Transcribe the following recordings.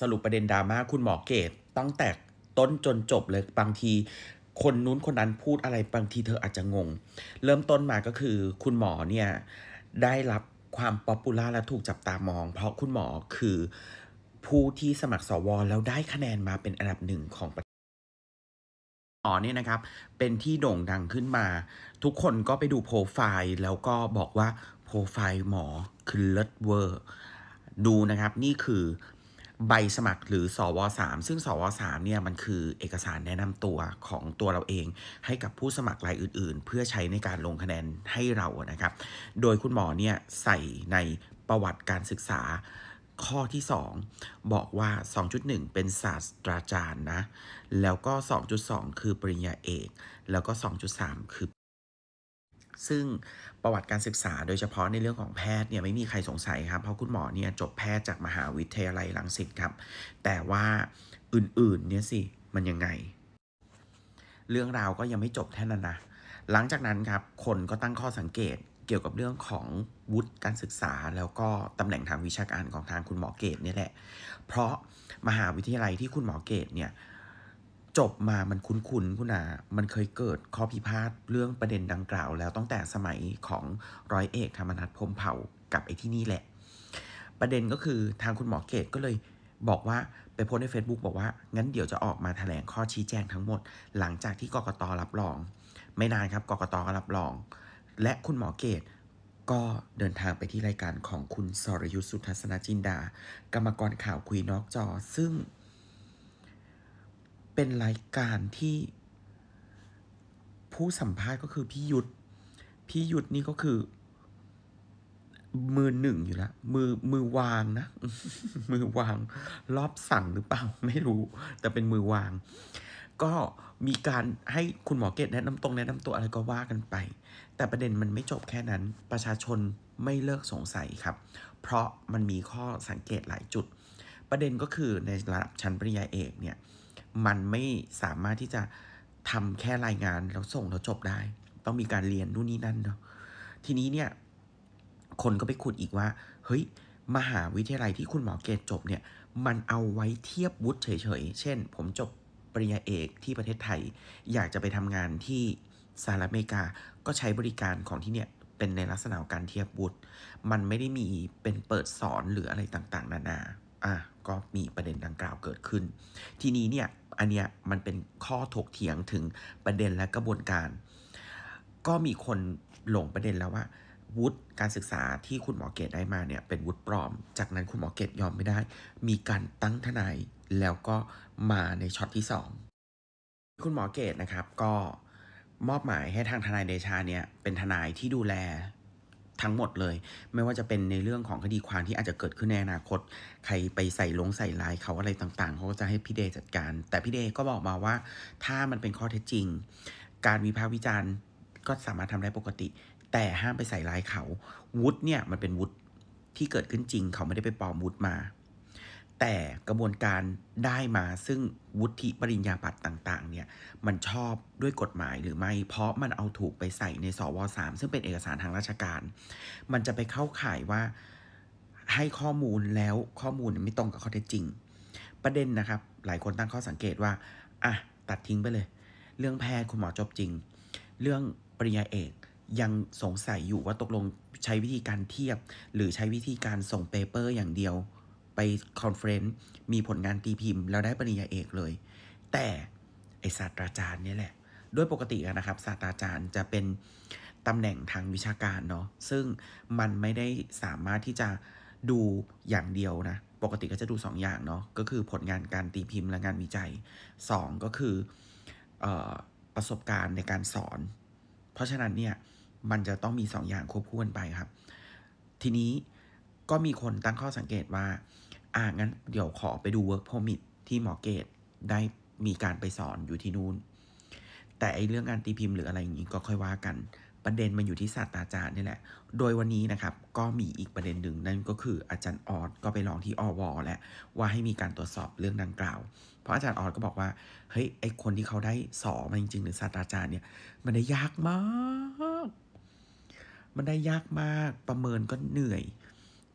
สรุปประเด็นดราม่าคุณหมอเกตตั้งแต่ต้นจนจบเลยบางทีคนนู้นคนนั้นพูดอะไรบางทีเธออาจจะงงเริ่มต้นมาก็คือคุณหมอเนี่ยได้รับความป๊อปปูล่าและถูกจับตามองเพราะคุณหมอคือผู้ที่สมัครสว แล้วได้คะแนนมาเป็นอันดับหนึ่งของประหมอเนี่ยนะครับเป็นที่โด่งดังขึ้นมา ทุกคนก็ไปดูโปรไฟล์แล้วก็บอกว่าโปรไฟล์หมอคือเลิศเวอร์ดูนะครับนี่คือใบสมัครหรือ สวสามซึ่งสวสามเนี่ย มันคือเอกสารแนะนำตัวของตัวเราเอง ให้กับผู้สมัคร รายอื่นๆ เพื่อใช้ในการลงคะแนนให้เรานะครับ โดยคุณหมอเนี่ย ใส่ในประวัติการศึกษา ข้อที่ 2 บอกว่า 2.1 เป็นศาสตราจารย์ นะ แล้วก็ 2.2 คือปริญญาเอก แล้วก็ 2.3 คือซึ่งประวัติการศึกษาโดยเฉพาะในเรื่องของแพทย์เนี่ยไม่มีใครสงสัยครับ เพราะคุณหมอเนี่ยจบแพทย์จากมหาวิทยาลัยลังสิตครับแต่ว่าอื่นๆเนี่ยสิมันยังไง เรื่องราวก็ยังไม่จบแค่นั้นนะหลังจากนั้นครับคนก็ตั้งข้อสังเกตเกี่ยวกับเรื่องของ วุฒิการศึกษา แล้วก็ตำแหน่งทางวิชาการของทางคุณหมอเกตเนี่ยแหละเพราะมหาวิทยาลัยที่คุณหมอเกตเนี่ยจบมามันคุ้นๆคุณอามันเคยเกิดข้อพิพาทเรื่องประเด็นดังกล่าวแล้วตั้งแต่สมัยของ ร้อยเอกธรรมนัฐพมเผ่ากับไอ้ที่นี่แหละ ประเด็นก็คือทางคุณหมอเกตก็เลยบอกว่า ไปโพสใน Facebook บอกว่า งั้นเดี๋ยวจะออกมาถแถลงข้อชี้แจงทั้งหมด หลังจากที่กกตรับรอง ไม่นานครับกกตก็รับรอง และคุณหมอเกต ก็เดินทางไปที่รายการของคุณสรยุทธสุทัศนจินดา กรรมกรข่าวคุยนอกจอ ซึ่งเป็นรายการที่ผู้สัมภาษณ์ก็คือพี่ยุทธ พี่ยุทธนี่ก็คือมือหนึ่งอยู่แล้ว มือมือวางนะ มือวางรอบสั่งหรือเปล่าไม่รู้ แต่เป็นมือวาง ก็มีการให้คุณหมอเกตแนะนำตรงแนะนำตัวอะไรก็ว่ากันไป แต่ประเด็นมันไม่จบแค่นั้นประชาชนไม่เลิกสงสัยครับ เพราะมันมีข้อสังเกตหลายจุด ประเด็นก็คือในระดับชั้นปริญญาเอกเนี่ยมันไม่สามารถที่จะทำแค่รายงานแล้วส่งแล้วจบได้ ต้องมีการเรียนนู่นนี่นั่นเนาะทีนี้เนี่ยคนก็ไปขุดอีกว่า เฮ้ยมหาวิทยาลัยที่คุณหมอเกตจบเนี่ยมันเอาไว้เทียบวุฒิเฉย ๆ เช่น ผมจบปริญญาเอกที่ประเทศไทย อยากจะไปทำงานที่สหรัฐอเมริกาก็ใช้บริการของที่เนี่ยเป็นในลักษณะการเทียบวุฒิมันไม่ได้มีเป็นเปิดสอนหรืออะไรต่างๆ นานา อ่ะก็มีประเด็นดังกล่าวเกิดขึ้น ทีนี้เนี่ยอันเนี้ยมันเป็นข้อถกเถียงถึงประเด็นและกระบวนการ ก็มีคนหลงประเด็นแล้วว่าวุฒิการศึกษาที่คุณหมอเกตได้มาเนี่ยเป็นวุฒิปลอม จากนั้นคุณหมอเกตยอมไม่ได้ มีการตั้งทนายแล้วก็มาในช็อตที่ 2 คุณหมอเกตนะครับ ก็มอบหมายให้ทางทนายเดชาเนี่ยเป็นทนายที่ดูแลทั้งหมดเลยไม่ว่าจะเป็นในเรื่องของคดีความที่อาจจะเกิดขึ้นในอนาคต ใครไปใส่ลงใส่ลายเขาอะไรต่างๆเขาก็จะให้พี่เดจัดการ แต่พี่เดก็บอกมาว่าถ้ามันเป็นข้อเท็จจริง การวิพากษ์วิจารณ์ก็สามารถทำได้ปกติ แต่ห้ามไปใส่ลายเขาวุฒิเนี่ยมันเป็นวุฒิที่เกิดขึ้นจริงเขาไม่ได้ไปปลอมวุฒิมาแต่กระบวนการได้มาซึ่งวุฒิปริญญาบัตรต่างๆเนี่ยมันชอบด้วยกฎหมายหรือไม่ เพราะมันเอาถูกไปใส่ในสวสามซึ่งเป็นเอกสารทางราชการ มันจะไปเข้าข่ายว่าให้ข้อมูลแล้วข้อมูลไม่ตรงกับข้อเท็จจริง ประเด็นนะครับ หลายคนตั้งข้อสังเกตว่าอ่ะตัดทิ้งไปเลย เรื่องแพทย์คุณหมอจบจริง เรื่องปริญญาเอกยังสงสัยอยู่ว่าตกลงใช้วิธีการเทียบ หรือใช้วิธีการส่งเปเปอร์อย่างเดียวไปคอนเฟรนซ์มีผลงานตีพิมพ์ แล้วได้ปริญญาเอกเลย แต่ไอศาสตราจารย์นี่แหละด้วยปกตินะครับศาสตราจารย์จะเป็นตำแหน่งทางวิชาการเนาะซึ่งมันไม่ได้สามารถที่จะดูอย่างเดียวนะปกติก็จะดู 2ออย่างเนาะก็คือผลงานการตีพิมพ์และงานวิจัย 2 ก็คือออประสบการณ์ในการสอน เพราะฉะนั้นเนี่ยมันจะต้องมี 2ออย่างควบคู่กันไปครับ ทีนี้ก็มีคนตั้งข้อสังเกตว่าอ่างั้นเดี๋ยวขอไปดู work permit ที่หมอเกตได้มีการไปสอนอยู่ที่นูน่นแต่ไอเรื่องงานตีพิมพ์หรืออะไรอย่างนี้ก็ค่อยว่ากัน ประเด็นมันอยู่ที่ศาสตราจารย์นี่แหละโดยวันนี้นะครับก็มีอีกประเด็นหนึ่งนั่นก็คืออาจารย์ออดก็ไปร้องที่อวอแล้วว่าให้มีการตรวจสอบเรื่องดังกล่าว เพราะอาจารย์ออดก็บอกว่าเฮ้ยไอคนที่เขาได้สอมาจริงๆหรือศาสตราจารย์เนี่ย มันได้ยากมาก มันได้ยากมากประเมินก็เหนื่อย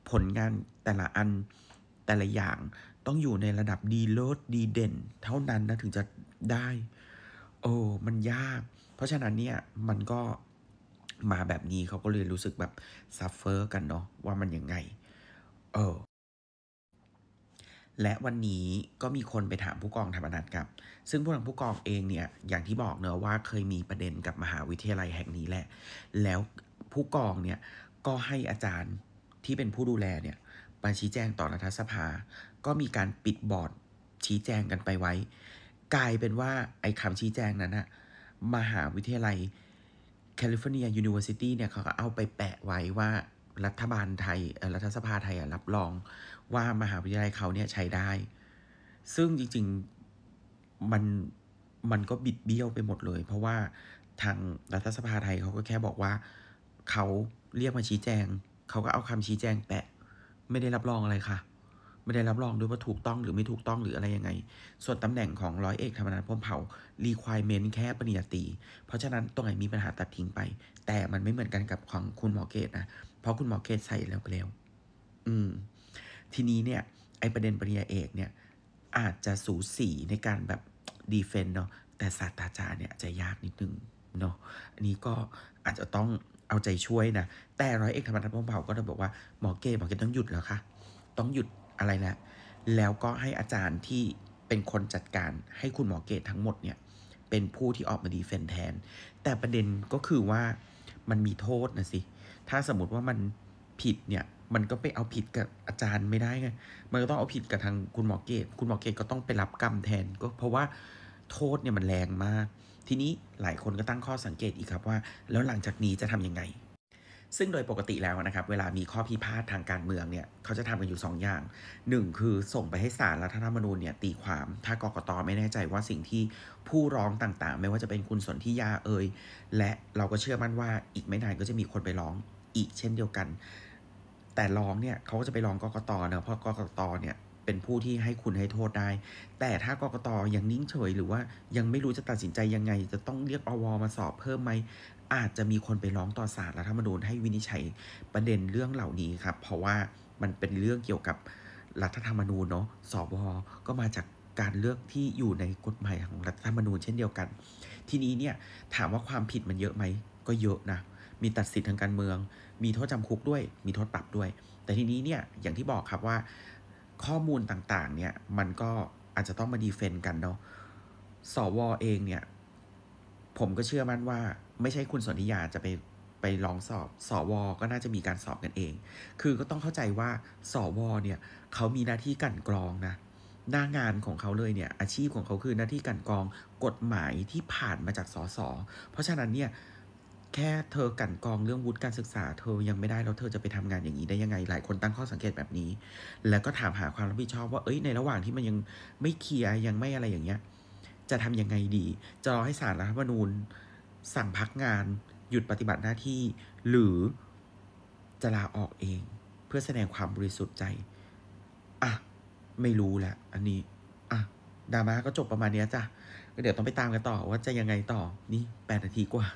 ผลงานแต่ละอันแต่ละอย่างต้องอยู่ในระดับดีเลิศดีเด่นเท่านั้นนะถึงจะได้ โอ้มันยาก เพราะฉะนั้นเนี่ย มันก็มาแบบนี้เขาก็เลยรู้สึกแบบซัฟเฟอร์กันเนาะว่ามันยังไงเออและวันนี้ก็มีคนไปถามผู้กองธรรมนัฐครับ ซึ่งผู้หลังผู้กองเองเนี่ย อย่างที่บอกเนอะว่าเคยมีประเด็นกับมหาวิทยาลัยแห่งนี้แหละ แล้วผู้กองเนี่ย ก็ให้อาจารย์ที่เป็นผู้ดูแลเนี่ยมาชี้แจงต่อรัฐสภา ก็มีการปิดบอร์ดชี้แจงกันไปไว้ กลายเป็นว่าไอ้คำชี้แจงนั้นนะมหาวิทยาลัยแคลิฟอร์เนียยูนิเวอร์ซิตี้เนี่ย เขาก็เอาไปแปะไว้ว่ารัฐบาลไทย รัฐสภาไทยรับรองว่ามหาวิทยาลัยเขาเนี่ยใช้ได้ ซึ่งจริงๆมัน มันก็บิดเบี้ยวไปหมดเลย เพราะว่าทางรัฐสภาไทยเขาก็แค่บอกว่า เขาเรียกมาชี้แจงเขาก็เอาคำชี้แจงแปะไม่ได้รับรองอะไรค่ะ ไม่ได้รับรองด้วยว่าถูกต้อง หรือไม่ถูกต้องหรืออะไรยังไง ส่วนตำแหน่งของร้อยเอกธรรมนัฐพมเผารีควายเมนแค่ปริญญาตรีเพราะฉะนั้นตรงไหนมีปัญหาตัดทิ้งไปแต่มันไม่เหมือนกันกับของคุณหมอเกตนะเพราะคุณหมอเกตใส่แล้วก็แล้วอืม ทีนี้เนี่ย ไอประเด็นปริญญาเอกเนี่ย อาจจะสูสีในการแบบดีเฟนต์เนาะแต่ศาสตราจารย์เนี่ยจะยากนิดนึงเนาะอันนี้ก็อาจจะต้องเอาใจช่วยนะ แต่ร้อยเอกธรรมนัฐพงเผ่าก็จะบอกว่าหมอเก์หมอเก์ต้องหยุดแล้วค่ะต้องหยุดอะไรนะแล้วก็ให้อาจารย์ที่เป็นคนจัดการให้คุณหมอเก์ทั้งหมดเนี่ยเป็นผู้ที่ออกมาดีเฟนแทน แต่ประเด็นก็คือว่ามันมีโทษนะสิ ถ้าสมมติว่ามันผิดเนี่ยมันก็ไปเอาผิดกับอาจารย์ไม่ได้ไงมันก็ต้องเอาผิดกับทางคุณหมอเกตคุณหมอเกตก็ต้องไปรับกรรมแทนก็เพราะว่าโทษเนี่ยมันแรงมาก ทีนี้หลายคนก็ตั้งข้อสังเกตอีกครับว่า แล้วหลังจากนี้จะทํำยังไง ซึ่งโดยปกติแล้วนะครับ เวลามีข้อพิพาททางการเมืองเนี่ย เขาจะทำกันอยู่ 2 อย่าง 1 คือส่งไปให้ศาลรัฐธรรมนูญเนี่ยตีความถ้ากกตไม่แน่ใจว่าสิ่งที่ผู้ร้องต่างๆ ไม่ว่าจะเป็นคุณสนธิยาเอ่ยและเราก็เชื่อมั่นว่าอีกไม่นานก็จะมีคนไปร้องอีกเช่นเดียวกัน แต่ร้องเนี่ยเขาก็จะไปร้องกกตเนะเพราะกกตเนี่ยเป็นผู้ที่ให้คุณให้โทษได้ แต่ถ้ากกตยังนิ่งเฉย หรือว่ายังไม่รู้จะตัดสินใจยังไง จะต้องเรียกอวมาสอบเพิ่มไหม อาจจะมีคนไปร้องต่อศาลรัฐธรรมนูญให้วินิจฉัยประเด็นเรื่องเหล่านี้ครับ เพราะว่ามันเป็นเรื่องเกี่ยวกับรัฐธรรมนูญเนาะสวก็มาจากการเลือกที่อยู่ในกฎหมายของรัฐธรรมนูญ เช่นเดียวกัน ทีนี้เนี่ยถามว่าความผิดมันเยอะไหม ก็เยอะนะ มีตัดสิทธิทางการเมือง มีโทษจำคุกด้วย มีโทษปรับด้วย แต่ทีนี้เนี่ยอย่างที่บอกครับว่าข้อมูลต่างๆเนี่ยมันก็อาจจะต้องมาดีเฟนต์กันเนาะ สวอเองเนี่ย ผมก็เชื่อมั่นว่า ไม่ใช่คุณสนธิยาจะไปไปลองสอบ สว ก็น่าจะมีการสอบกันเอง คือก็ต้องเข้าใจว่าสวเนี่ยเขามีหน้าที่กันกรองนะหน้างานของเขาเลยเนี่ยอาชีพของเขาคือหน้าที่กันกรองกฎหมายที่ผ่านมาจากสส เพราะฉะนั้นเนี่ยแค่เธอกันกองเรื่องวุฒิการศึกษา เธอยังไม่ได้แล้วเธอจะไปทำงานอย่างนี้ได้ยังไงหลายคนตั้งข้อสังเกตแบบนี้ แล้วก็ถามหาความรับผิดชอบ ว่าเอ้ยในระหว่างที่มันยังไม่เคลียร์ยังไม่อะไรอย่างเงี้ยจะทํำยังไงดีจะรอให้สารรัฐธรรมนูญสั่งพักงาน หยุดปฏิบัติหน้าที่ หรือจะลาออกเอง เพื่อแสดงความบริสุทธิ์ใจ อ่ะไม่รู้แหละ อันนี้อ่ะดราม่าก็จบประมาณนี้จ้ะเดี๋ยวต้องไปตามกันต่อ ว่าจะยังไงต่อนี่แปดนาทีกว่า